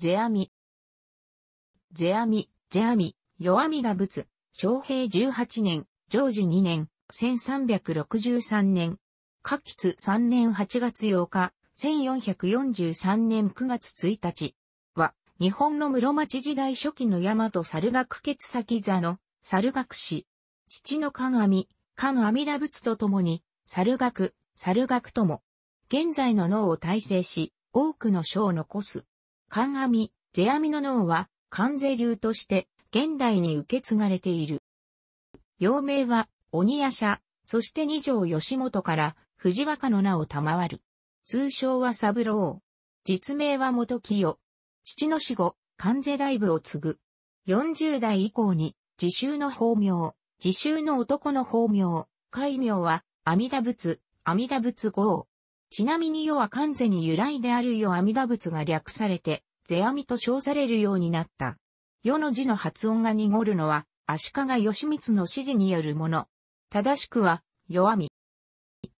世阿弥。世阿弥、世阿弥、弱阿弥陀仏、昌平18年、常ジ2年、1363年、夏吉3年8月8日、1443年9月1日は、日本の室町時代初期の大和猿楽決先座の猿楽師、父の弥、神阿弥陀仏と共に、猿楽、猿楽とも、現在の脳を大成し、多くの書を残す。関阿弥、世阿弥の脳は、関税流として、現代に受け継がれている。陽明は、鬼夜叉、そして二条義元から、藤若の名を賜る。通称は三郎。実名は元清。父の死後、関税大部を継ぐ。40代以降に、自習の法名、自習の男の法名、戒名は、阿弥陀仏、阿弥陀仏号。ちなみに世は関世に由来である世阿弥陀仏が略されて、世阿弥と称されるようになった。世の字の発音が濁るのは、足利義満の指示によるもの。正しくは、世阿弥。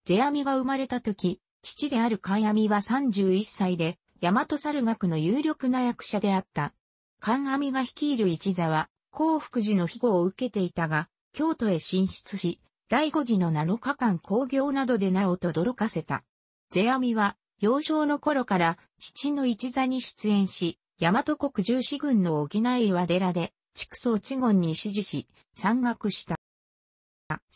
世阿弥が生まれた時、父である関阿弥は31歳で、大和猿学の有力な役者であった。関阿弥が率いる一座は、幸福寺の庇護を受けていたが、京都へ進出し、第五寺の7日間工業などで名を轟かせた。世阿弥は、幼少の頃から父の一座に出演し、大和国十四軍の沖縄岩寺で、畜草地言に指示し、山岳した。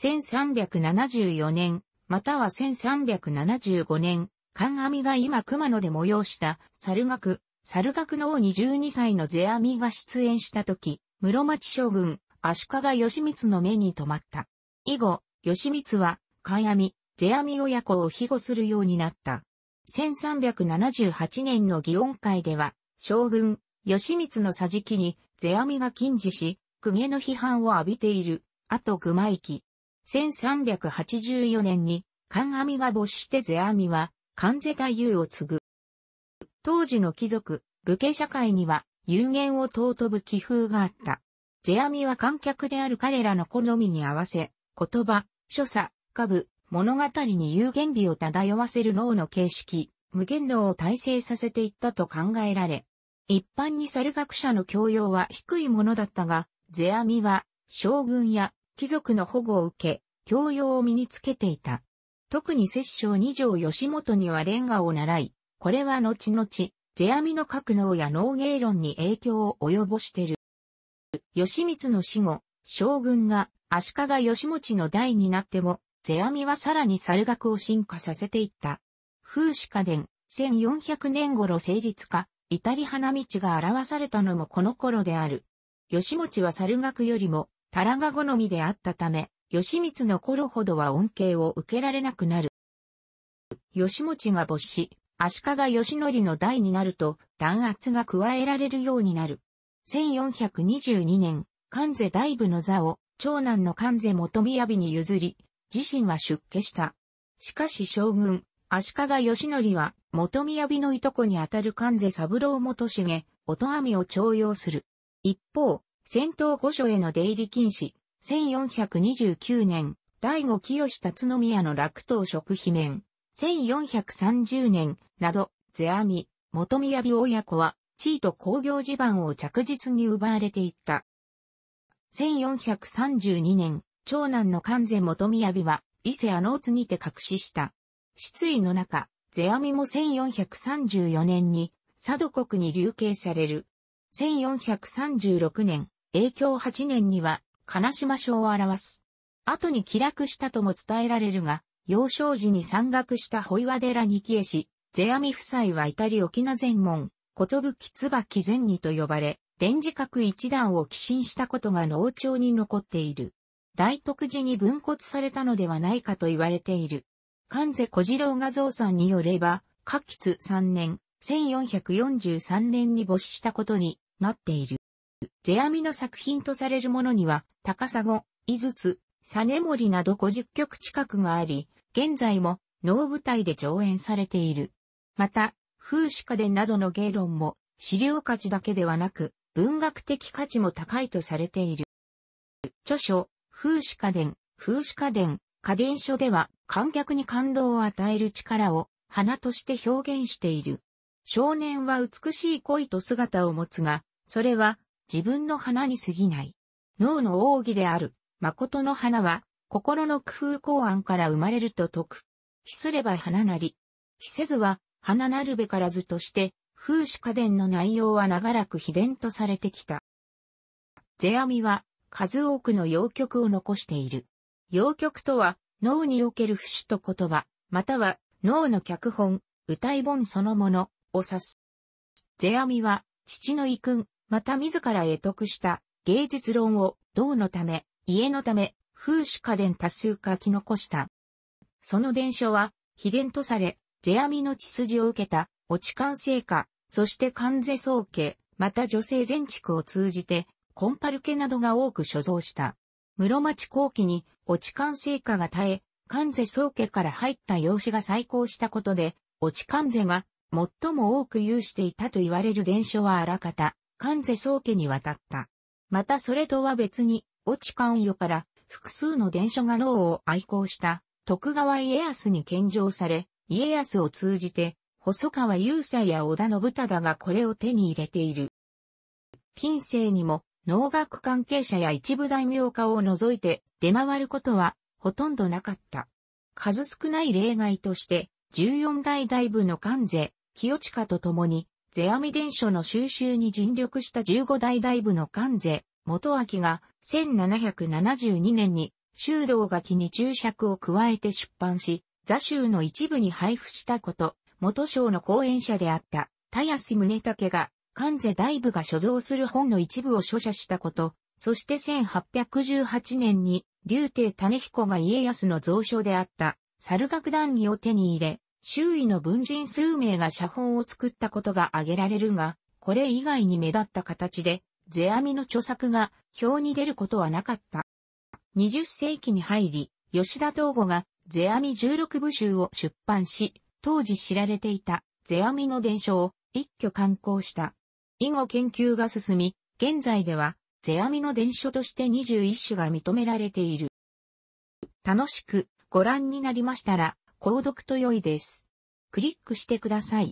1374年、または1375年、観阿弥が今熊野で催した、猿学、猿学の王に12歳の世阿弥が出演した時、室町将軍、足利義満の目に留まった。以後、義満は、観阿弥、世阿アミ親子を庇護するようになった。1378年の議音会では、将軍、義満の桟敷に、世阿弥が禁止し、公家の批判を浴びている、あと熊行。1384年に、神阿弥が没して世阿弥は、関世太夫を継ぐ。当時の貴族、武家社会には、有限を尊ぶ気風があった。世阿弥は観客である彼らの好みに合わせ、言葉、所作、歌舞、物語に有限美を漂わせる脳の形式、無限脳を体制させていったと考えられ、一般に猿学者の教養は低いものだったが、世阿弥は将軍や貴族の保護を受け、教養を身につけていた。特に摂政二条吉本にはレンガを習い、これは後々、世阿弥の格納や農芸論に影響を及ぼしている。吉光の死後、将軍が足利義持の代になっても、世阿弥はさらに猿楽を進化させていった。風刺家伝、1400年頃成立イ至り花道が表されたのもこの頃である。吉持は猿楽よりも、タラが好みであったため、吉光の頃ほどは恩恵を受けられなくなる。吉持が没し、足利義則の代になると、弾圧が加えられるようになる。1422年、関世大部の座を、長男の関世元宮に譲り、自身は出家した。しかし将軍、足利義則は、元宮美のいとこにあたる関税三郎元重、音網を徴用する。一方、戦闘御所への出入り禁止、1429年、第五清達宮の落東食罷面、1430年、など、世阿弥、元宮美親子は、地位と工業地盤を着実に奪われていった。1432年、長男の関税元宮は、伊勢アノーツにて隠しした。失意の中、世阿弥も1434年に、佐渡国に流刑される。1436年、永響8年には、金島省を表す。後に気楽したとも伝えられるが、幼少時に山岳した保岩寺に帰えし、世阿弥夫妻は至り沖縄全門、ことぶき椿全にと呼ばれ、電磁閣一段を寄進したことが農町に残っている。大徳寺に分骨されたのではないかと言われている。関瀬小次郎画像さんによれば、下吉3年、1443年に没したことになっている。世阿弥の作品とされるものには、高砂、井筒、モ森など50曲近くがあり、現在も能舞台で上演されている。また、風刺家伝などの芸論も、資料価値だけではなく、文学的価値も高いとされている。著書、風刺家電、風刺家電、家電書では観客に感動を与える力を花として表現している。少年は美しい恋と姿を持つが、それは自分の花に過ぎない。脳の奥義である、誠の花は、心の工夫考案から生まれると説く。非すれば花なり。非せずは、花なるべからずとして、風刺家電の内容は長らく秘伝とされてきた。世阿弥は、数多くの洋曲を残している。洋曲とは、脳における節と言葉、または脳の脚本、歌い本そのものを指す。世阿弥は、父の遺訓、また自ら得得した芸術論を、道のため、家のため、風主家伝多数書き残した。その伝書は、秘伝とされ、世阿弥の血筋を受けた、落ち関成果、そして関税総計、また女性全畜を通じて、コンパルケなどが多く所蔵した。室町後期に、落関成果が絶え、関税宗家から入った養子が再興したことで、落関税が最も多く有していたと言われる伝書はあらかた、関税宗家に渡った。またそれとは別に、落関与から複数の伝書が脳を愛好した徳川家康に献上され、家康を通じて、細川雄斎や織田信忠がこれを手に入れている。近世にも農学関係者や一部大名家を除いて出回ることはほとんどなかった。数少ない例外として、14代大部の関税、清近と共に、世阿弥伝書の収集に尽力した15代大部の関税、元明が1772年に修道書に注釈を加えて出版し、座州の一部に配布したこと、元省の講演者であった、田安宗武が関税大部が所蔵する本の一部を著者したこと、そして1818年に、竜帝種彦が家康の蔵書であった、猿楽談義を手に入れ、周囲の文人数名が写本を作ったことが挙げられるが、これ以外に目立った形で、世阿弥の著作が表に出ることはなかった。20世紀に入り、吉田東吾が世阿弥16部集を出版し、当時知られていた世阿弥の伝書を一挙刊行した。以後研究が進み、現在では、世阿弥の伝書として21種が認められている。楽しくご覧になりましたら、購読と良いです。クリックしてください。